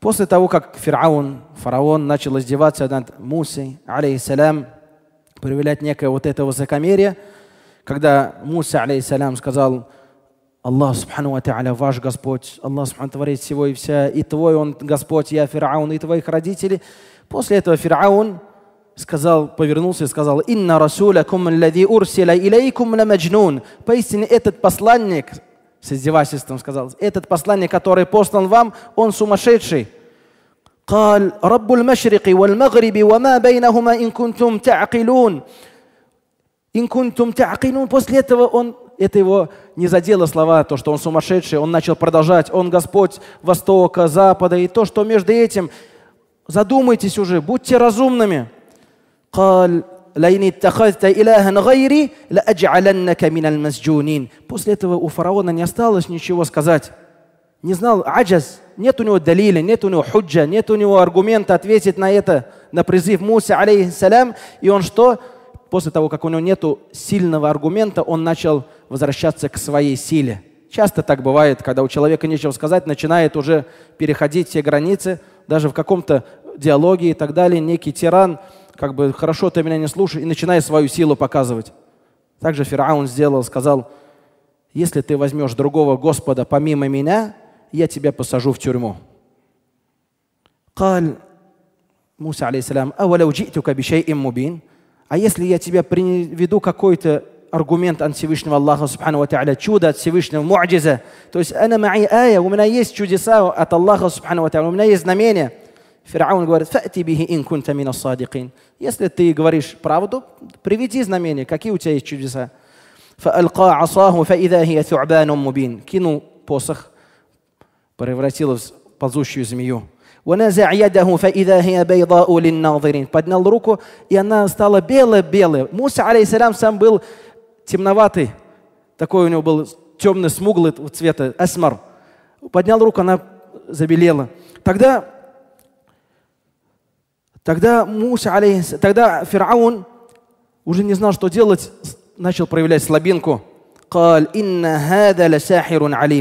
После того, как фараон, фараон начал издеваться над Мусей, алейхиссалям, проявлять некое вот это высокомерие, когда Муса, алейхиссалям, сказал, Аллах, субхану ва ваш Господь, Аллах, субхану творит всего и вся, и твой он Господь, я фараон, и твоих родителей. После этого фараон сказал, повернулся и сказал, «Инна расулякум лади урсила илейкум маджнун. Поистине этот посланник, с издевательством сказал, этот посланник, который послан вам, он сумасшедший. قال رب المشرق والمغرب وما بينهما إن كنتم تعقلون إن كنتم تعقلون После этого он это его не задело слова, то, что он сумасшедший, он начал продолжать, он Господь Востока, Запада, и то, что между этим, задумайтесь уже, будьте разумными. «Лайни тахазта иляхан гайри, ла аджаляннака миналь масджунин». После этого у фараона не осталось ничего сказать. Не знал аджаз, нет у него далиля, нет у него худжа, нет у него аргумента ответить на это, на призыв Муса, алейхиссалям. И он что? После того, как у него нет сильного аргумента, он начал возвращаться к своей силе. Часто так бывает, когда у человека нечего сказать, начинает уже переходить все границы, даже в каком-то диалоге и так далее. Некий тиран – как бы хорошо ты меня не слушаешь, и начинай свою силу показывать. Так же Фераон сделал, сказал, если ты возьмешь другого Господа помимо меня, я тебя посажу в тюрьму. قال موسى عليه السلام أولو جئتك بشيء مبين А если я тебя приведу какой-то аргумент от Всевышнего Аллаха Субхану Тааля, чудо от Всевышнего, муаджиза, то есть «Ана маи у меня есть чудеса от Аллаха Субхану Тааля, у меня есть знамения – Фараон говорит, «Фати бихи ин мина садикин». Если ты говоришь правду, приведи знамения. Какие у тебя есть чудеса? «Фаалка асаху фаида хия тюбаном мубин». Кинул посох, превратил в ползущую змею. «Ваназа ядаху фаида хия лин назирин». Поднял руку, и она стала белая-белая. Муса, алейсалям, сам был темноватый. Такой у него был темный, смуглый цвета, асмар. Поднял руку, она забелела. Тогда Тогда, Муса, алейхи, тогда Фираун уже не знал, что делать, начал проявлять слабинку. алим.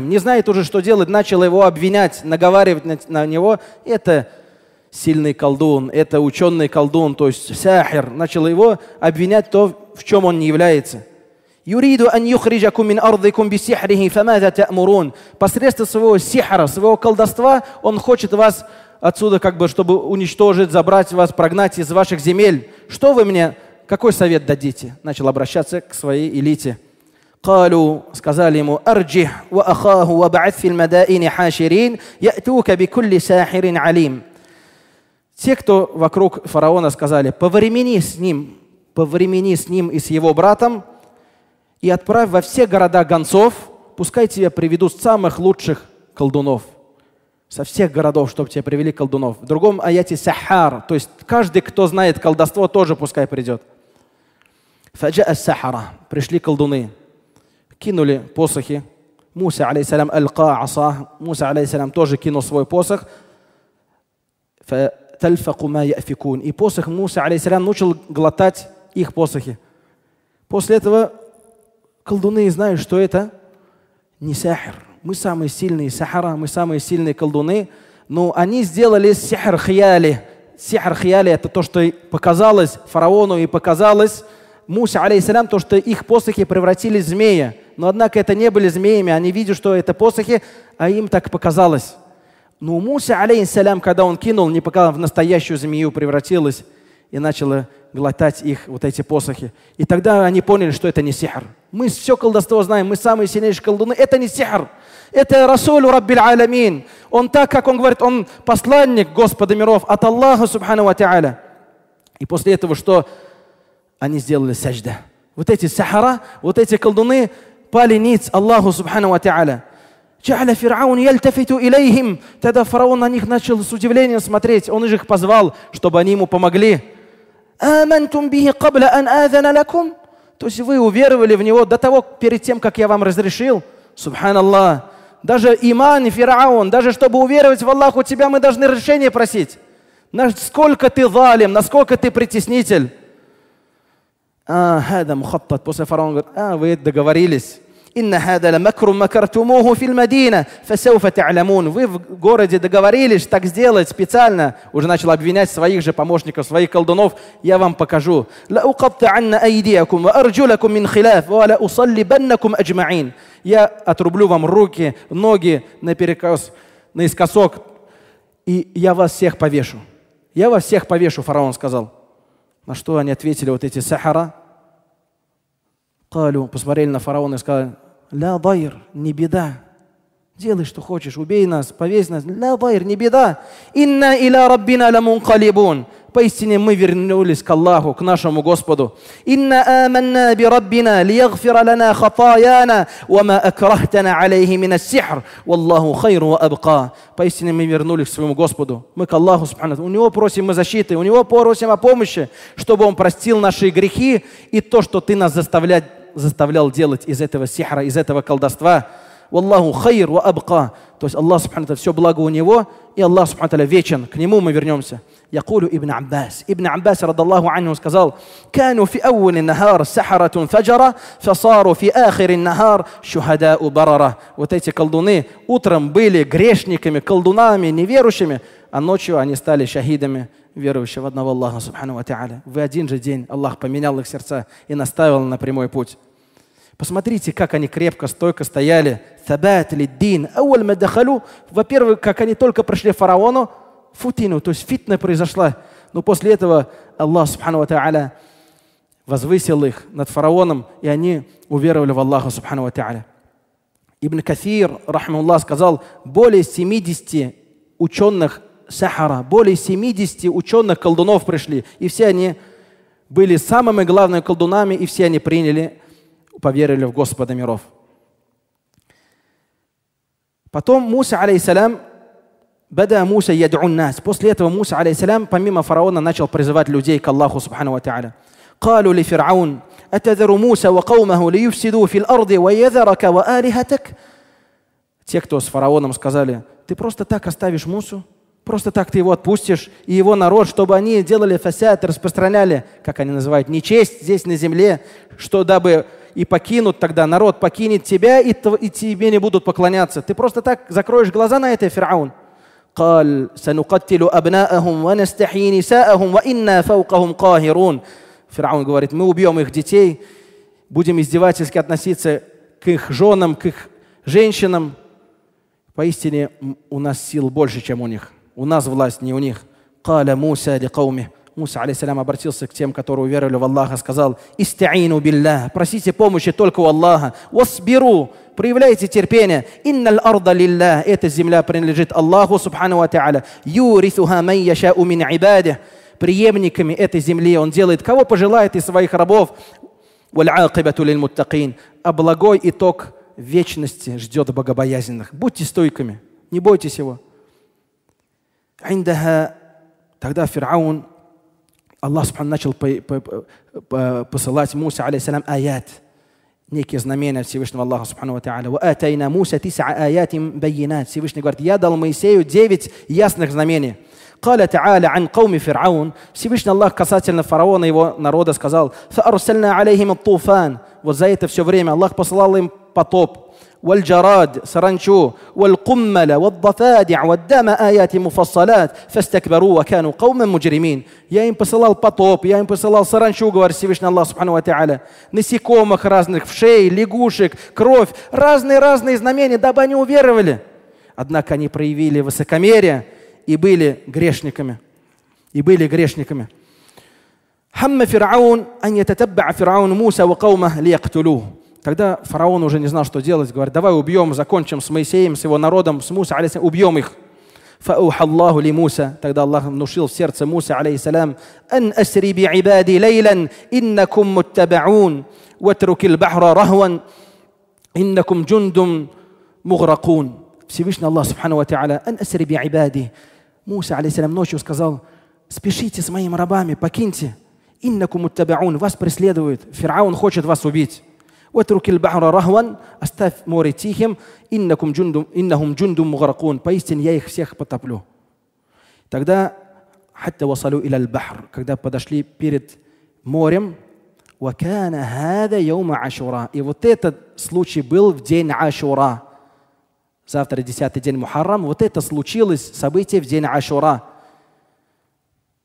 Не знает уже, что делать, начал его обвинять, наговаривать на него. Это сильный колдун, это ученый колдун, то есть сахир. Начал его обвинять то, в чем он не является. يريد أن يخرجكم من أرضكم بسحره فماذا تأمرون посредством своего сихара, своего колдовства он хочет вас отсюда, как бы, чтобы уничтожить, забрать вас, прогнать из ваших земель. Что вы мне, какой совет дадите?» Начал обращаться к своей элите. قالوا сказали ему أرجه وأخاه وبعث في المدائن حاشرين يأتوك بكل ساحر عليم Те, кто вокруг фараона, сказали, повремени с ним, повремени с ним и с его братом, и отправь во все города гонцов, пускай тебя приведут самых лучших колдунов – со всех городов, чтобы тебя привели колдунов. В другом аяте сахар, то есть каждый, кто знает колдовство, тоже пускай придет. Фаджа сахара, пришли колдуны, кинули посохи. Муса, алейсалям, аль-ка аса, Муса, алейсалям, тоже кинул свой посох. И посох Муса, алейсалям, начал глотать их посохи. После этого колдуны знают, что это не сахар мы самые сильные сахара, мы самые сильные колдуны. Но они сделали сихр хияли. Сихр хияли – это то, что показалось фараону и показалось Мусе алейсалям, то, что их посохи превратились в змея. Но однако это не были змеями. Они видят, что это посохи, а им так показалось. Но Муса, алейсалям, когда он кинул, не показал, в настоящую змею превратилась и начала глотать их вот эти посохи. И тогда они поняли, что это не сихр. Мы все колдовство знаем, мы самые сильнейшие колдуны. Это не сихр. Это Расулю Раббиль Алямин. Он так, как он говорит, он посланник Господа миров от Аллаха Субхану Ва Та'аля. И после этого что? Они сделали сажда. Вот эти сахара, вот эти колдуны пали ниц Аллаху Субхану Ва Та'аля. Чахля Фираун яльтафиту илейхим. Тогда фараон на них начал с удивлением смотреть. Он их позвал, чтобы они ему помогли. «Амантум бихи кабля ан азана лакум». То есть вы уверовали в него до того, перед тем, как я вам разрешил. Субханаллах. Даже иман фараон, даже чтобы уверовать в Аллах, у тебя мы должны решение просить. Насколько ты валим, насколько ты притеснитель. А, это мухаппат. После фараон говорит, а, вы договорились. «Инна хада ла макру макартумуху филь Мадина, фасауфа та'лямун». Вы в городе договорились так сделать специально. Уже начал обвинять своих же помощников, своих колдунов. Я вам покажу. «Ла укатта'анна айдиякум ва арджулакум мин хилаф ва ла усаллибаннакум аджма'ин». Я отрублю вам руки, ноги наперекос, наискосок, и я вас всех повешу. Я вас всех повешу, фараон сказал. На что они ответили вот эти сахара, Калю, посмотрели на фараона и сказали, ля дайр, не беда. Делай, что хочешь, убей нас, повесь нас. Ля дайр, не беда. Инна иля раббина ля калибун. Поистине мы вернулись к Аллаху, к нашему Господу. Инна аманна би раббина лиягфира лана хатаяна, ва ма акрахтана алейхи мина сихр, валлаху хайру ва абка. Поистине мы вернулись к своему Господу. Мы к Аллаху, у Него просим мы защиты, у Него просим о помощи, чтобы Он простил наши грехи и то, что Ты нас заставлять заставлял делать из этого сихра, из этого колдовства. Валлаху хайр ва абка. То есть Аллах Субхану все благо у него, и Аллах Субхану вечен. К нему мы вернемся. يقول ابن عباس ابن عباس رضي الله сказал "Кану في أول النهار سحرة فجرة فصاروا في آخر النهار شهداء بررة вот эти колдуны утром были грешниками, колдунами, неверующими, а ночью они стали шахидами, верующие в одного Аллаха, Субхану Ва В один же день Аллах поменял их сердца и наставил на прямой путь. Посмотрите, как они крепко, стойко стояли. Сабат лиддин. Ауаль мадахалю. Во-первых, как они только пришли фараону, футину, то есть фитна произошла. Но после этого Аллах, Субхану Ва возвысил их над фараоном, и они уверовали в Аллаха, Субхану Ва Ибн Кафир, рахмуллах, сказал, более 70 ученых сахара. Более 70 ученых-колдунов пришли, и все они были самыми главными колдунами, и все они приняли, поверили в Господа миров. Потом Муса, алейсалям, Бада Муса яд'у нас. После этого Муса, алейсалям, помимо фараона, начал призывать людей к Аллаху, субхану ва та'аля. قالوا لفرعون أتذر موسى وقومه ليفسدوا في الأرض ويذرك وآلهتك Те, кто с фараоном сказали, ты просто так оставишь Мусу, Просто так ты его отпустишь, и его народ, чтобы они делали фасяд, распространяли, как они называют, нечесть здесь на земле, что дабы и покинут тогда, народ покинет тебя, и, и тебе не будут поклоняться. Ты просто так закроешь глаза на это, фараон. Фараон говорит, мы убьем их детей, будем издевательски относиться к их женам, к их женщинам. Поистине у нас сил больше, чем у них. У нас власть, не у них. Каля Муса ликауми. Муса, алейсалям, обратился к тем, которые уверовали в Аллаха, сказал, «Истаину биллях, просите помощи только у Аллаха, «Васбиру, проявляйте терпение. Инналь арда лиллях, эта земля принадлежит Аллаху, субхану ва та'аля, юрисуха ман яшау мин ибаде». Преемниками этой земли он делает, кого пожелает из своих рабов. «Валь-акибату лиль А благой итог вечности ждет богобоязненных. Будьте стойкими, не бойтесь его. عندها تغدى فرعون الله سبحانه начал посылать موسى عليه السلام آيات نيكي زنامينا سيوشن الله سبحانه وتعالى وآتينا موسى تسع آيات بينات سيوشن قرد يدى الميسيو ديفيت ясных знамений قال تعالى عن قوم فرعون سيوشن الله касательно فرعون его народа сказал فأرسلنا عليهم الطوفان وزيت все время الله посылал им потоп والجراد سرنشو والقمل والضفادع والدم آيات مفصلات فاستكبروا وكانوا قوما مجرمين Я им посылал потоп, я им посылал саранчу, говорит Всевышний Аллах Субхану Ва Та'аля, насекомых разных, вшей, лягушек, кровь, разные-разные знамения, дабы они уверовали. Однако они проявили высокомерие и были грешниками. И были грешниками. هم فرعون أن يتتبع فرعون موسى وقومه ليقتلوه когда фараон уже не знал, что делать, говорит, давай убьем, закончим с Моисеем, с его народом, с Муса, алейсалям, убьем их. Аллаху ли Муса, тогда Аллах внушил в сердце Муса, алейсалям, «Ан асри би ибади лейлан, иннакум муттабаун, ватруки бахра рахван, иннакум джундум мугракун». Всевышний Аллах, субхану ва та'аля, «Ан асри би ибади». Муса, алейсалям, ночью сказал, «Спешите с моими рабами, покиньте, иннакум муттабаун, вас преследуют, фараон хочет вас убить». واترك البحر رهوا оставь море тихим, иннакум джундум, иннахум джундум мугаракун, поистине я их всех потоплю. Тогда хатта васалю иля бахр когда подошли перед морем, وكان هذا يوم عاشوراء. И вот этот случай был в день Ашура. Завтра 10 день Мухаррам. Вот это случилось событие в день Ашура.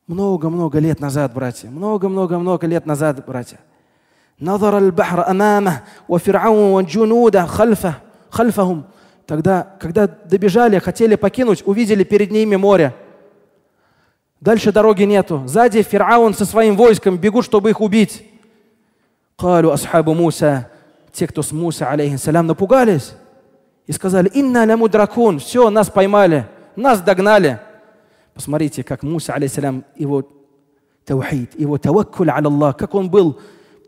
Много-много лет назад, братья. Много-много-много лет назад, братья. Назар аль-бахр амама, ва фир'ау джунуда хальфа, хальфахум. Тогда, когда добежали, хотели покинуть, увидели перед ними море. Дальше дороги нету. Сзади Фир'аун со своим войском бегут, чтобы их убить. Калю асхабу Муса. Те, кто с Муса, алейхиссалям, напугались и сказали, «Инна ляму дракун». Все, нас поймали, нас догнали. Посмотрите, как Муса, алейхиссалям, его таухид, его таваккуль Аллах, как он был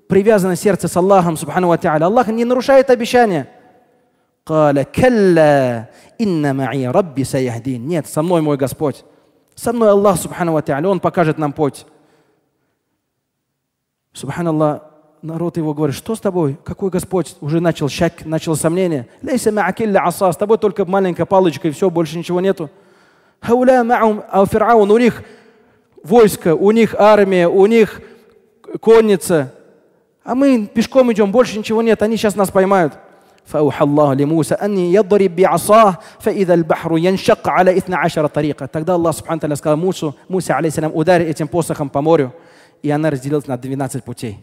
привязано сердце с Аллахом, субхану ва Аллах не нарушает обещания. Нет, со мной мой Господь. Со мной Аллах, субхану ва Он покажет нам путь. Аллах, народ его говорит, что с тобой? Какой Господь? Уже начал шак, начал сомнение. Лейса маакилля аса, с тобой только маленькая палочка и все, больше ничего нету. Хауля маум, а у них войско, у них армия, у них конница. А мы пешком идем, больше ничего нет, они сейчас нас поймают. فأوحى الله لموسى أن يضرب بعصاه فإذا البحر ينشق على 12 طريقة тогда الله سبحانه وتعالى сказал Мусу, Мусе алейхиссалам, ударь этим посохом по морю, и она разделилась на 12 путей.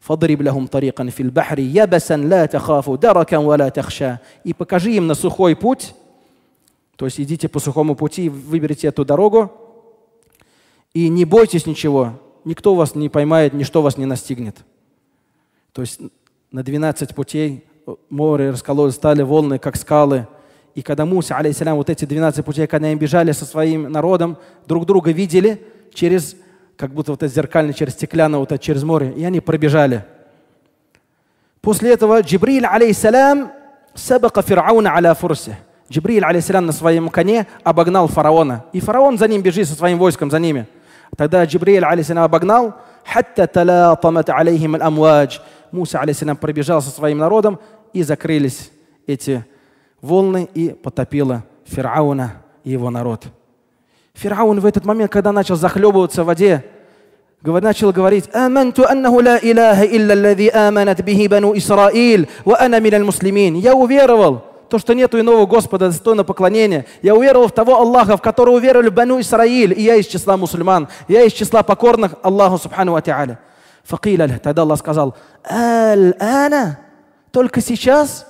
فضرب لهم طريقا في البحر يبسا لا تخافوا دركا ولا تخشى и покажи им на сухой путь то есть идите по сухому пути выберите эту дорогу и не бойтесь ничего никто вас не поймает, ничто вас не настигнет. То есть на 12 путей э, море раскололось, стали волны, как скалы. И когда Муса, алейсалям, вот эти 12 путей, когда они бежали со своим народом, друг друга видели через, как будто вот это зеркально, через стеклянное, вот это, через море, и они пробежали. После этого Джибриль, алейсалям, сабака фирауна аля фурсе. Джибриль, алейсалям, на своем коне обогнал фараона. И фараон за ним бежит со своим войском, за ними – Тогда Джибриэль, алейсалям, обогнал, «Хатта таляпамат алейхим аль-амвадж». Муса, алейсалям, пробежал со своим народом, и закрылись эти волны, и потопило Ферауна и его народ. Ферраун в этот момент, когда начал захлебываться в воде, начал говорить «Аманту аннаху ла илляха илля аллади аманат бихи бану Исраиль, ва ана миналь муслимин». Я уверовал, то, что нету иного Господа, достойно поклонения. Я уверовал в того Аллаха, в которого уверовали Бану Исраиль, и я из числа мусульман, я из числа покорных Аллаху Субхану Ва Ти'аля. Факиля, тогда Аллах сказал, «Аль-ана, только сейчас,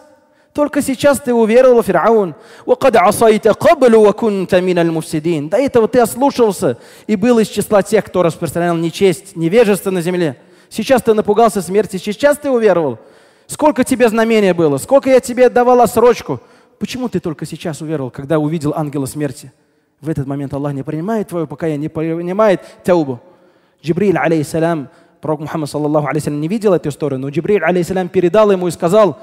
только сейчас ты уверовал в Фираун. وَقَدْ عَصَيْتَ قَبْلُ وَكُنْتَ مِنَ До этого ты ослушался и был из числа тех, кто распространял нечесть, невежество на земле. Сейчас ты напугался смерти, сейчас ты уверовал. Сколько тебе знамения было? Сколько я тебе давала срочку? Почему ты только сейчас уверовал, когда увидел ангела смерти? В этот момент Аллах не принимает твое покаяние, не принимает таубу. Джибриль, алейхиссалям, пророк Мухаммад, саллаллаху алейхиссалям, не видел эту историю, но Джибриль, алейхиссалям, передал ему и сказал,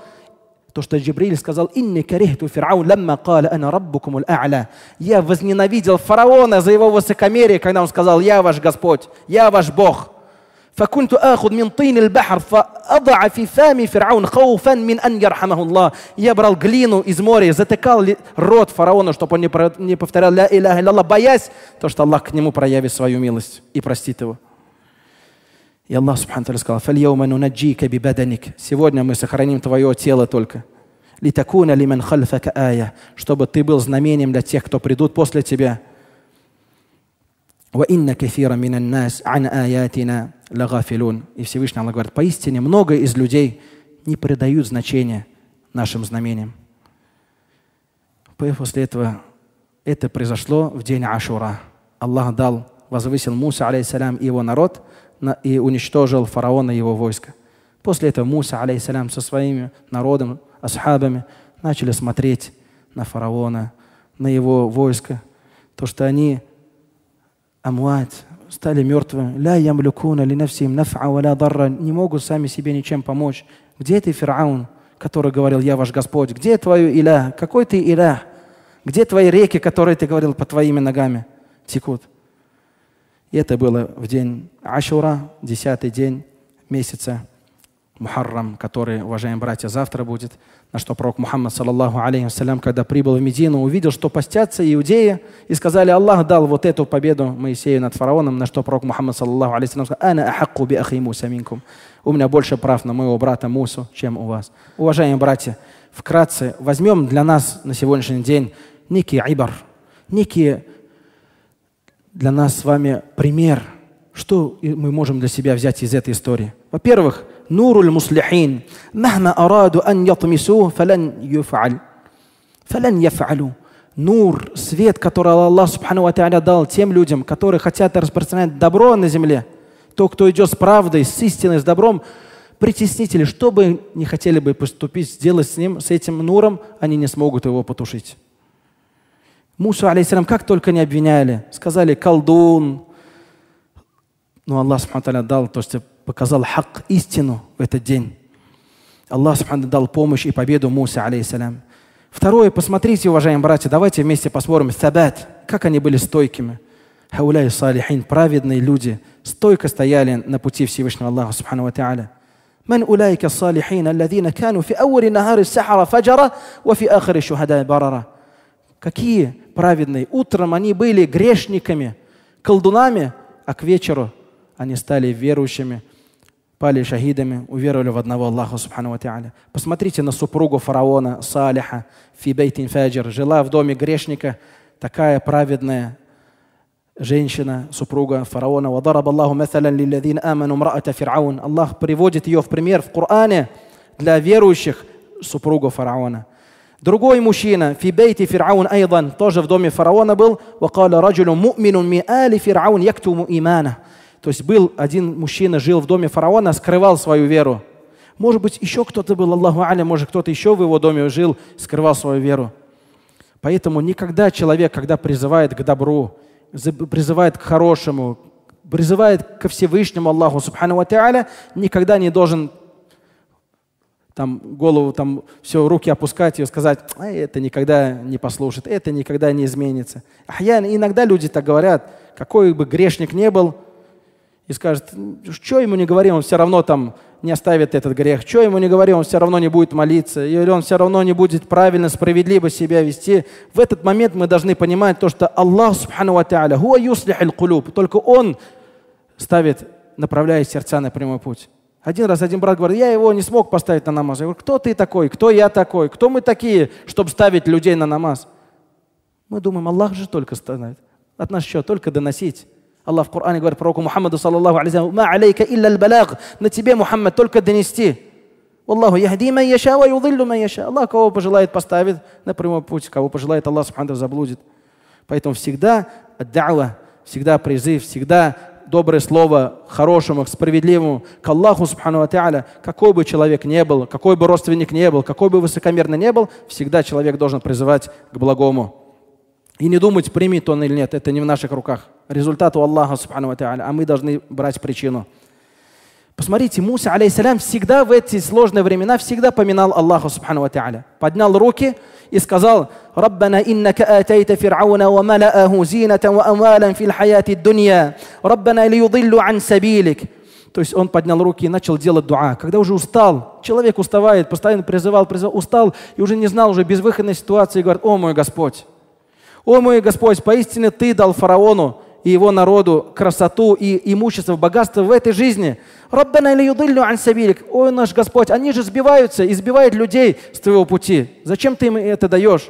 то, что Джибриль сказал, «Инни карихту фирау ламма кала ана раббукум а'ля». Я возненавидел фараона за его высокомерие, когда он сказал, «Я ваш Господь, я ваш Бог». فكنت آخذ من طين البحر فأضع في فم فرعون خوفا من أن يرحمه الله. Я брал глину из моря, затыкал рот фараона, чтобы он не повторял «Ля илля илля боясь то, что Аллах к нему проявит свою милость и простит его. И Аллах Субхану Таля сказал, «Фальяума нунаджика бибаданик». Сегодня мы сохраним твое тело только. «Литакуна лиман хальфака ая». Чтобы ты был знамением для тех, кто придут после тебя. «Ва инна кефира минан нас ан аятина Лагафилун И Всевышний Аллах говорит, поистине много из людей не придают значения нашим знамениям. После этого это произошло в день Ашура. Аллах дал, возвысил Муса, алейсалям, и его народ, и уничтожил фараона и его войско. После этого Муса, алейсалям, со своим народом, асхабами, начали смотреть на фараона, на его войско, то, что они амуат, стали мертвым. Ля ямлюкуна ли навсим нафа валя дарра. Не могут сами себе ничем помочь. Где ты, Ферраун, который говорил, я ваш Господь? Где твою иля? Какой ты иля? Где твои реки, которые ты говорил по твоими ногами текут? И это было в день Ашура, десятый день месяца Мухаррам, который, уважаемые братья, завтра будет, на что пророк Мухаммад, саллаллаху алейхи вассалям, когда прибыл в Медину, увидел, что постятся иудеи, и сказали, Аллах дал вот эту победу Моисею над фараоном, на что пророк Мухаммад, саллаллаху алейхи вассалям, сказал, «Ана ахакку би ахиму Муса минкум». У меня больше прав на моего брата Мусу, чем у вас. Уважаемые братья, вкратце возьмем для нас на сегодняшний день некий айбар, некий для нас с вами пример, что мы можем для себя взять из этой истории. Во-первых, نور المصلحين مهما أرادوا أن يطمسوه فلن يفعل فلن يفعلوا нур, свет, который Аллах Субхану Ва дал тем людям, которые хотят распространять добро на земле, то, кто идет с правдой, с истиной, с добром, притеснители, что бы не хотели бы поступить, сделать с ним, с этим нуром, они не смогут его потушить. Муса, алейсалям, как только не обвиняли, сказали колдун, но Аллах Субхану дал то, что показал хак, истину в этот день. Аллах Субхану дал помощь и победу Муса, алейсалям. Второе, посмотрите, уважаемые братья, давайте вместе посмотрим сабат, как они были стойкими. Хауляй салихин, праведные люди, стойко стояли на пути Всевышнего Аллаха Субхану Тааля. من أولئك الصالحين الذين كانوا في أول نهار السحرة فجرة وفي آخر الشهداء بررة Какие праведные. Утром они были грешниками, колдунами, а к вечеру они стали верующими, пали шахидами, уверовали в одного Аллаха Субхану Тааля. Посмотрите на супругу фараона Салиха Фибейт Инфаджир. Жила в доме грешника такая праведная женщина, супруга фараона. «Вадараб Аллаху мэталан лилладин аману мраата фир'аун». Аллах приводит ее в пример в Коране для верующих супругу фараона. Другой мужчина, Фибейти Фир'аун Айдан, тоже в доме фараона был. «Вакала раджулю му'мину ми али фир'аун яктуму имана». То есть был один мужчина, жил в доме фараона, скрывал свою веру. Может быть, еще кто-то был, Аллаху Аля, может, кто-то еще в его доме жил, скрывал свою веру. Поэтому никогда человек, когда призывает к добру, призывает к хорошему, призывает ко Всевышнему Аллаху Субхану Ва никогда не должен там голову, там все, руки опускать и сказать, а это никогда не послушает, это никогда не изменится. А я иногда люди так говорят, какой бы грешник не был, и скажет, что ему не говори, он все равно там не оставит этот грех, что ему не говори, он все равно не будет молиться, или он все равно не будет правильно, справедливо себя вести. В этот момент мы должны понимать то, что Аллах, субхану ва та'аля, только Он ставит, направляет сердца на прямой путь. Один раз один брат говорит, я его не смог поставить на намаз. Я говорю, кто ты такой, кто я такой, кто мы такие, чтобы ставить людей на намаз? Мы думаем, Аллах же только ставит. От нас что, только доносить. Аллах в Коране говорит пророку Мухаммаду, саллаллаху алейхи «Ма алейка илля аль-балаг» «На тебе, Мухаммад, только донести». Аллаху яхди ман яша, ва юдиллю ман яша. Аллах кого пожелает поставит на прямой путь, кого пожелает Аллах субхану заблудит. Поэтому всегда аддава, всегда призыв, всегда доброе слово хорошему, к справедливому, к Аллаху субхану тааля, какой бы человек ни был, какой бы родственник ни был, какой бы высокомерный ни был, всегда человек должен призывать к благому. И не думать, примет он или нет, это не в наших руках. Результат у Аллаха, субхану а мы должны брать причину. Посмотрите, Муса, алейсалям, всегда в эти сложные времена, всегда поминал Аллаха, субхану Поднял руки и сказал, «Раббана иннака атайта фирауна ва малааху зинатан ва амвалан фил хаяти дунья, Раббана ли юдиллю То есть он поднял руки и начал делать дуа. Когда уже устал, человек уставает, постоянно призывал, призывал, устал и уже не знал, уже безвыходной ситуации, и говорит, «О мой Господь, «О мой Господь, поистине Ты дал фараону и его народу красоту и имущество, богатство в этой жизни. Раббана или юдыллю ансабилик. Ой, наш Господь, они же сбиваются, избивают людей с твоего пути. Зачем ты им это даешь?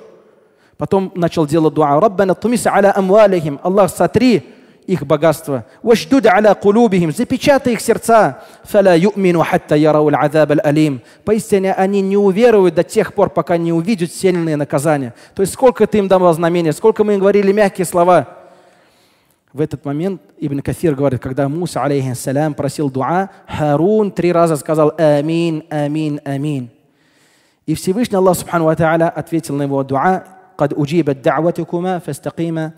Потом начал делать дуа. Раббана тумиса аля амвалихим. Аллах, сотри их богатство. «Вашдуд аля кулубихим» – запечатай их сердца. «Фаля ю'мину хатта ярау аль алим Поистине они не уверуют до тех пор, пока не увидят сильные наказания. То есть сколько ты им дал знамения, сколько мы им говорили мягкие слова. В этот момент Ибн Кафир говорит, когда Муса, алейхиссалям, просил дуа, Харун три раза сказал «Амин, амин, амин». И Всевышний Аллах, субхану ва ответил на его дуа, «Кад уджиба дa'ватукума фастакима»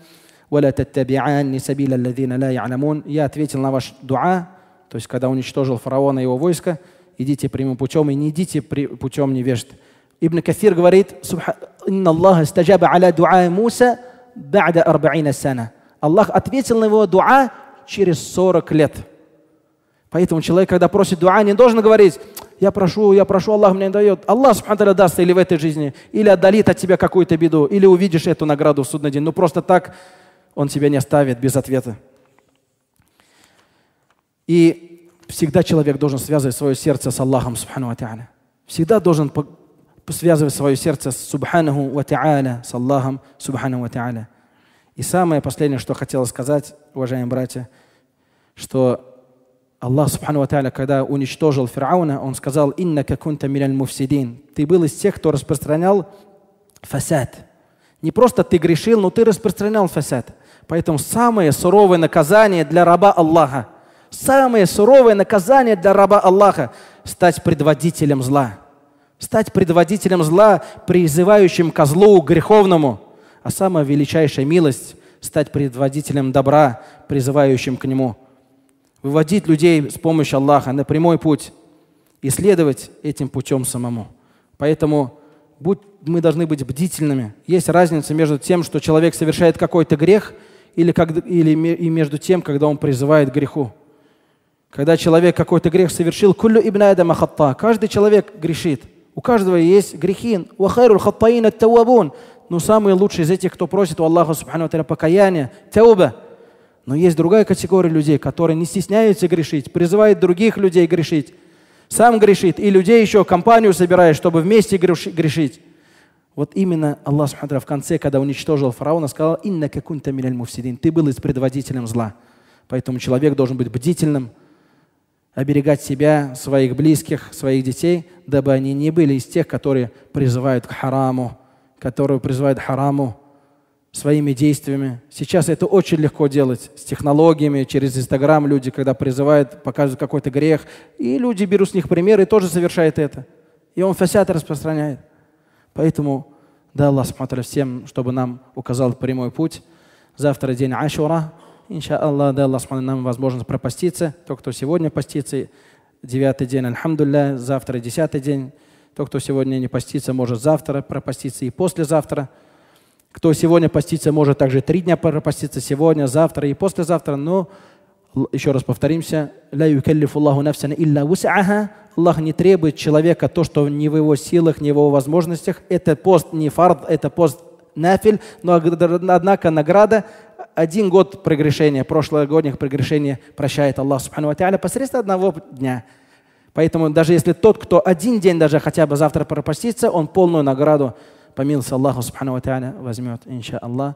ولا تتبعان سبيل الذين لا يعلمون. Я ответил на ваш дуа, то есть когда уничтожил фараона и его войско, идите прямым путем и не идите путем невежд. Ибн Кафир говорит, «Инна Аллах стаджаба аля дуа Муса бада арбаина сана». Аллах ответил на его дуа через 40 лет. Поэтому человек, когда просит дуа, не должен говорить, я прошу, я прошу, Аллах мне дает. Аллах, субхану даст или в этой жизни, или отдалит от тебя какую-то беду, или увидишь эту награду в судный день. Ну просто так он тебя не оставит без ответа. И всегда человек должен связывать свое сердце с Аллахом, субхану ва Всегда должен связывать свое сердце с субхану ва с Аллахом, субхану ва И самое последнее, что хотела сказать, уважаемые братья, что Аллах, субхану ва когда уничтожил фараона, он сказал, «Инна какунта миляль муфсидин». Ты был из тех, кто распространял фасад. Не просто ты грешил, но ты распространял фасад. Поэтому самое суровое наказание для раба Аллаха, самое суровое наказание для раба Аллаха – стать предводителем зла. Стать предводителем зла, призывающим ко злу греховному. А самая величайшая милость – стать предводителем добра, призывающим к нему. Выводить людей с помощью Аллаха на прямой путь и следовать этим путем самому. Поэтому будь, мы должны быть бдительными. Есть разница между тем, что человек совершает какой-то грех – или, как, или и между тем, когда он призывает к греху. Когда человек какой-то грех совершил, кулю ибн адама каждый человек грешит. У каждого есть грехи. Вахайру хаттаин аттауабун. Но самый лучший из этих, кто просит у Аллаха Субхану покаяние, тауба. Но есть другая категория людей, которые не стесняются грешить, призывают других людей грешить. Сам грешит и людей еще компанию собирает, чтобы вместе грешить. Вот именно Аллах Субхану в конце, когда уничтожил фараона, сказал, «Инна какунта миналь муфсидин» – ты был из предводителем зла. Поэтому человек должен быть бдительным, оберегать себя, своих близких, своих детей, дабы они не были из тех, которые призывают к хараму, которые призывают к хараму своими действиями. Сейчас это очень легко делать с технологиями, через Инстаграм люди, когда призывают, показывают какой-то грех, и люди берут с них пример и тоже совершают это. И он фасад распространяет. Поэтому да Аллах Субхану всем, чтобы нам указал прямой путь. Завтра день Ашура. Инша Аллах, да Аллах смотрит нам возможность пропаститься. То, кто сегодня постится, девятый день, альхамдулля, завтра десятый день. То, кто сегодня не постится, может завтра пропаститься и послезавтра. Кто сегодня постится, может также три дня пропаститься, сегодня, завтра и послезавтра. Но еще раз повторимся, «Ля юкеллифу Аллаху нафсана илля вусааха, Аллах не требует человека то, что не в его силах, не в его возможностях. Это пост не фард, это пост нафиль, но однако награда один год прегрешения, прошлогодних прегрешений прощает Аллах Субхану Ва посредством одного дня. Поэтому даже если тот, кто один день даже хотя бы завтра пропастится, он полную награду по милости Аллаху Субхану Ва возьмет, иншаллах.